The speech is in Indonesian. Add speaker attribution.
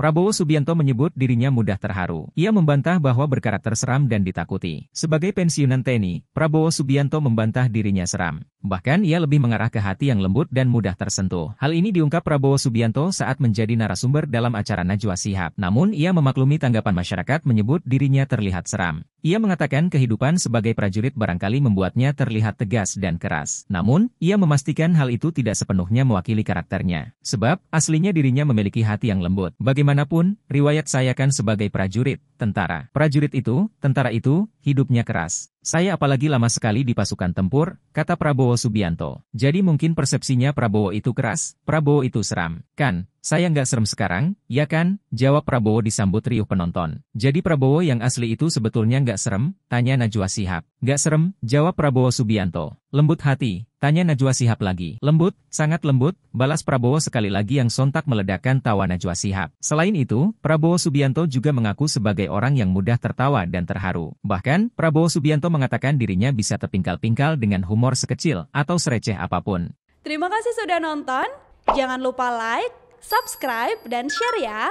Speaker 1: Prabowo Subianto menyebut dirinya mudah terharu. Ia membantah bahwa berkarakter seram dan ditakuti. Sebagai pensiunan TNI, Prabowo Subianto membantah dirinya seram. Bahkan ia lebih mengarah ke hati yang lembut dan mudah tersentuh. Hal ini diungkap Prabowo Subianto saat menjadi narasumber dalam acara Najwa Sihab. Namun ia memaklumi tanggapan masyarakat menyebut dirinya terlihat seram. Ia mengatakan kehidupan sebagai prajurit barangkali membuatnya terlihat tegas dan keras. Namun, ia memastikan hal itu tidak sepenuhnya mewakili karakternya. Sebab, aslinya dirinya memiliki hati yang lembut. Bagaimanapun, riwayat saya kan sebagai prajurit, tentara. Prajurit itu, tentara itu, hidupnya keras. Saya apalagi lama sekali di pasukan tempur, kata Prabowo Subianto. Jadi mungkin persepsinya Prabowo itu keras, Prabowo itu seram. Kan, saya nggak serem sekarang, ya kan? Jawab Prabowo disambut riuh penonton. Jadi Prabowo yang asli itu sebetulnya nggak serem? Tanya Najwa Sihab. Nggak serem, jawab Prabowo Subianto. Lembut hati, tanya Najwa Sihab lagi. Lembut, sangat lembut, balas Prabowo sekali lagi yang sontak meledakkan tawa Najwa Sihab. Selain itu, Prabowo Subianto juga mengaku sebagai orang yang mudah tertawa dan terharu. Bahkan, Prabowo Subianto mengatakan dirinya bisa terpingkal-pingkal dengan humor sekecil atau sereceh apapun.
Speaker 2: Terima kasih sudah nonton, jangan lupa like, subscribe, dan share ya!